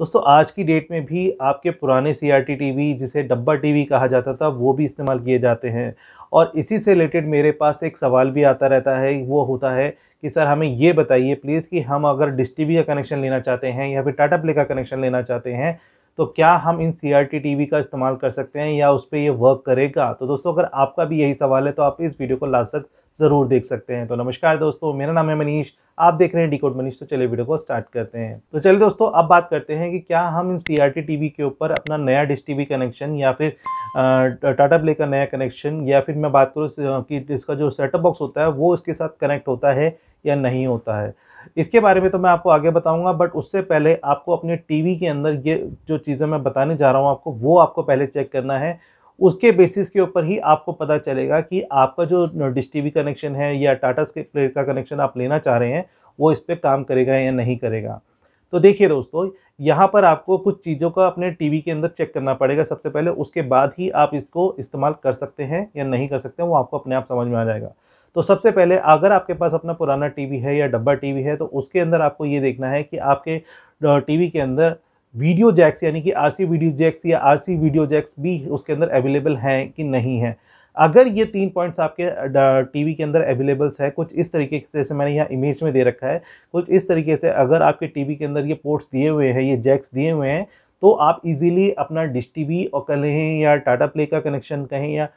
दोस्तों आज की डेट में भी आपके पुराने सी आर टीवी जिसे डब्बा टीवी कहा जाता था वो भी इस्तेमाल किए जाते हैं और इसी से रिलेटेड मेरे पास एक सवाल भी आता रहता है वो होता है कि सर हमें ये बताइए प्लीज़ कि हम अगर डिश टी वी का कनेक्शन लेना चाहते हैं या फिर टाटा प्ले का कनेक्शन लेना चाहते हैं तो क्या हम इन सी आर टीवी का इस्तेमाल कर सकते हैं या उस पर यह वर्क करेगा तो दोस्तों अगर आपका भी यही सवाल है तो आप इस वीडियो को लास्ट तक ज़रूर देख सकते हैं तो नमस्कार दोस्तों मेरा नाम है मनीष आप देख रहे हैं डिकोड मनीष तो चलिए वीडियो को स्टार्ट करते हैं तो चलिए दोस्तों अब बात करते हैं कि क्या हम इन सी आर टी के ऊपर अपना नया डिश टी कनेक्शन या फिर टाटा प्ले का नया कनेक्शन या फिर मैं बात करूँ कि इसका जो सेटअप बॉक्स होता है वो इसके साथ कनेक्ट होता है या नहीं होता है इसके बारे में तो मैं आपको आगे बताऊंगा बट उससे पहले आपको अपने टीवी के अंदर ये जो चीज़ें मैं बताने जा रहा हूँ आपको वो आपको पहले चेक करना है उसके बेसिस के ऊपर ही आपको पता चलेगा कि आपका जो डिश टी कनेक्शन है या टाटा स्केप का कनेक्शन आप लेना चाह रहे हैं वो इस पर काम करेगा या नहीं करेगा तो देखिए दोस्तों यहाँ पर आपको कुछ चीज़ों का अपने टीवी के अंदर चेक करना पड़ेगा सबसे पहले उसके बाद ही आप इसको इस्तेमाल कर सकते हैं या नहीं कर सकते हैं वो आपको अपने आप समझ में आ जाएगा तो सबसे पहले अगर आपके पास अपना पुराना टीवी है या डब्बा टीवी है तो उसके अंदर आपको ये देखना है कि आपके टीवी के अंदर वीडियो जैक्स यानी कि आर वीडियो जैक्स या आर वीडियो जैक्स भी उसके अंदर अवेलेबल हैं कि नहीं है अगर ये तीन पॉइंट्स आपके टीवी के अंदर अवेलेबल्स है कुछ इस तरीके से जैसे मैंने यहाँ इमेज में दे रखा है कुछ इस तरीके से अगर आपके टीवी के अंदर ये पोर्ट्स दिए हुए हैं ये जैक्स दिए हुए हैं तो आप इजीली अपना डिश टीवी और कहें या टाटा प्ले का कनेक्शन कहें या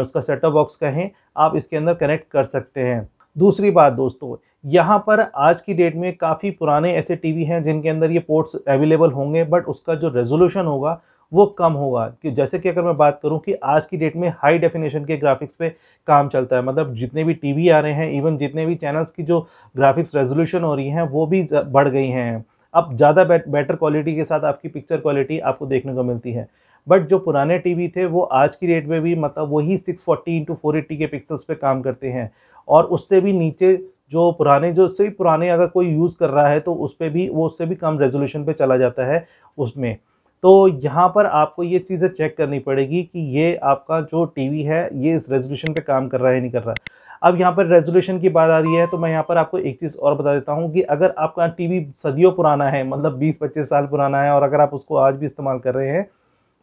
उसका सेटअप बॉक्स कहें आप इसके अंदर कनेक्ट कर सकते हैं दूसरी बात दोस्तों यहाँ पर आज की डेट में काफ़ी पुराने ऐसे टीवी हैं जिनके अंदर ये पोर्ट्स अवेलेबल होंगे बट उसका जो रेजोल्यूशन होगा वो कम होगा कि जैसे कि अगर मैं बात करूं कि आज की डेट में हाई डेफिनेशन के ग्राफिक्स पे काम चलता है मतलब जितने भी टीवी आ रहे हैं इवन जितने भी चैनल्स की जो ग्राफिक्स रेजोल्यूशन हो रही हैं वो भी बढ़ गई हैं अब ज़्यादा बेटर क्वालिटी के साथ आपकी पिक्चर क्वालिटी आपको देखने को मिलती है बट जो पुराने टीवी थे वो आज की डेट में भी मतलब वही six forty into four eighty के पिक्सल्स पे काम करते हैं और उससे भी नीचे जो पुराने जो उससे भी पुराने अगर कोई यूज़ कर रहा है तो उस पर भी वो उससे भी कम रेजोल्यूशन पे चला जाता है उसमें तो यहाँ पर आपको ये चीज़ें चेक करनी पड़ेगी कि ये आपका जो टीवी है ये इस रेजोल्यूशन पे काम कर रहा है नहीं कर रहा है अब यहाँ पर रेजोल्यूशन की बात आ रही है तो मैं यहाँ पर आपको एक चीज़ और बता देता हूँ कि अगर आपका टीवी सदियों पुराना है मतलब 20-25 साल पुराना है और अगर आप उसको आज भी इस्तेमाल कर रहे हैं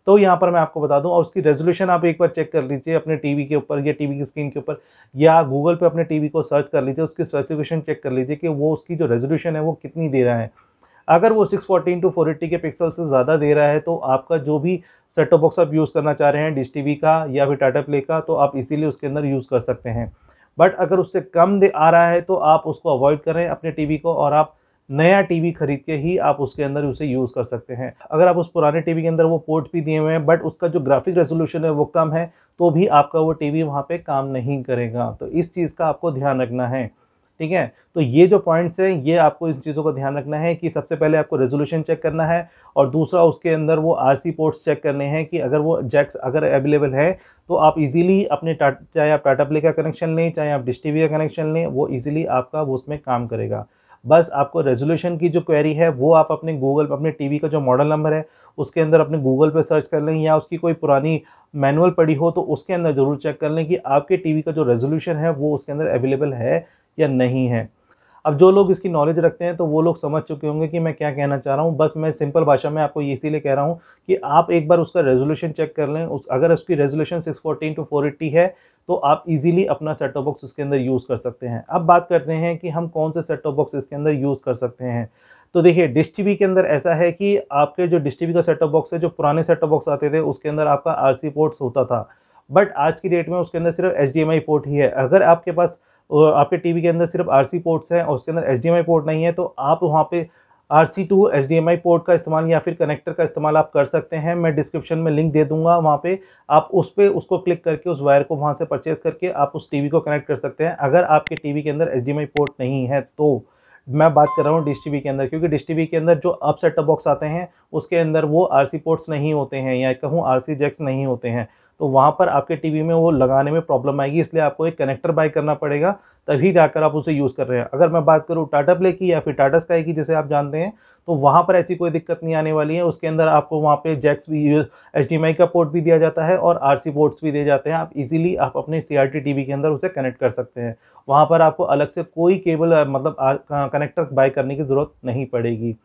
तो यहाँ पर मैं आपको बता दूँ और उसकी रेजोल्यूशन आप एक बार चेक कर लीजिए अपने टीवी के ऊपर या टीवी की स्क्रीन के ऊपर या गूगल पे अपने टीवी को सर्च कर लीजिए उसकी स्पेसिफिकेशन चेक कर लीजिए कि वो उसकी जो रेजोल्यूशन है वो कितनी दे रहा है अगर वो सिक्स फोर्टीन टू फोर के पिक्सल से ज़्यादा दे रहा है तो आपका जो भी सेटो बॉक्स आप यूज़ करना चाह रहे हैं डिश टी का या फिर टाटा प्ले का तो आप इसीलिए उसके अंदर यूज़ कर सकते हैं बट अगर उससे कम दे आ रहा है तो आप उसको अवॉइड करें अपने वी को और आप नया टीवी खरीद के ही आप उसके अंदर उसे यूज़ कर सकते हैं अगर आप उस पुराने टीवी के अंदर वो पोर्ट भी दिए हुए हैं बट उसका जो ग्राफिक रेजोल्यूशन है वो कम है तो भी आपका वो टीवी वहाँ पे काम नहीं करेगा तो इस चीज़ का आपको ध्यान रखना है ठीक है तो ये जो पॉइंट्स हैं ये आपको इन चीज़ों का ध्यान रखना है कि सबसे पहले आपको रेजोल्यूशन चेक करना है और दूसरा उसके अंदर वो आरसी पोर्ट्स चेक करने हैं कि अगर वो जैक्स अगर अवेलेबल है तो आप इजीली अपने चाहे आप टाटा प्ले का कनेक्शन लें चाहे आप डिश टीवी का कनेक्शन लें वो इजीली आपका वो उसमें काम करेगा बस आपको रेजोल्यूशन की जो क्वेरी है वो आप अपने गूगल पर अपने टीवी का जो मॉडल नंबर है उसके अंदर अपने गूगल पे सर्च कर लें या उसकी कोई पुरानी मैनुअल पड़ी हो तो उसके अंदर ज़रूर चेक कर लें कि आपके टीवी का जो रेजोल्यूशन है वो उसके अंदर अवेलेबल है या नहीं है अब जो लोग इसकी नॉलेज रखते हैं तो वो लोग समझ चुके होंगे कि मैं क्या कहना चाह रहा हूँ बस मैं सिंपल भाषा में आपको ये इसीलिए कह रहा हूँ कि आप एक बार उसका रेजोल्यूशन चेक कर लें उस अगर उसकी रेजोल्यूशन 614 टू एट्टी है तो आप इजीली अपना सेट टॉप बॉक्स उसके अंदर यूज़ कर सकते हैं अब बात करते हैं कि हम कौन से सेट टॉप बॉक्स इसके अंदर यूज़ कर सकते हैं तो देखिए डिश टी के अंदर ऐसा है कि आपके जो डिश टी का सेट टॉप बॉक्स है जो पुराने सेट टॉप बॉक्स आते थे उसके अंदर आपका आर पोर्ट्स होता था बट आज की डेट में उसके अंदर सिर्फ एच पोर्ट ही है अगर आपके पास आपके टी के अंदर सिर्फ आर पोर्ट्स हैं और उसके अंदर एच पोर्ट नहीं है तो आप वहाँ पर R C to H D M I port का इस्तेमाल या फिर कनेक्टर का इस्तेमाल आप कर सकते हैं मैं डिस्क्रिप्शन में लिंक दे दूंगा वहाँ पे आप उस पर उसको क्लिक करके उस वायर को वहाँ से परचेज करके आप उस टीवी को कनेक्ट कर सकते हैं अगर आपके टीवी के अंदर H D M I port नहीं है तो मैं बात कर रहा हूँ डिश वी के अंदर क्योंकि डिश वी के अंदर जो अप सेटअप बॉक्स आते हैं उसके अंदर वो आर सी पोर्ट्स नहीं होते हैं या कहूँ आर सी जैक्स नहीं होते हैं तो वहाँ पर आपके टीवी में वो लगाने में प्रॉब्लम आएगी इसलिए आपको एक कनेक्टर बाय करना पड़ेगा तभी जाकर आप उसे यूज़ कर रहे हैं अगर मैं बात करूँ टाटा प्ले की या फिर टाटा स्काई की जैसे आप जानते हैं तो वहाँ पर ऐसी कोई दिक्कत नहीं आने वाली है उसके अंदर आपको वहाँ पे जैक्स भी एच का पोर्ट भी दिया जाता है और आर पोर्ट्स भी दिए जाते हैं आप इजीली आप अपने सी आर के अंदर उसे कनेक्ट कर सकते हैं वहाँ पर आपको अलग से कोई केबल मतलब कनेक्टर बाय करने की ज़रूरत नहीं पड़ेगी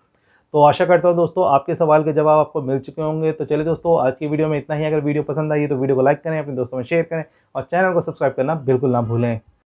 तो आशा करता हूँ दोस्तों आपके सवाल के जवाब आपको मिल चुके होंगे तो चले दोस्तों आज की वीडियो में इतना ही अगर वीडियो पसंद आई तो वीडियो को लाइक करें अपने दोस्तों में शेयर करें और चैनल को सब्सक्राइब करना बिल्कुल ना भूलें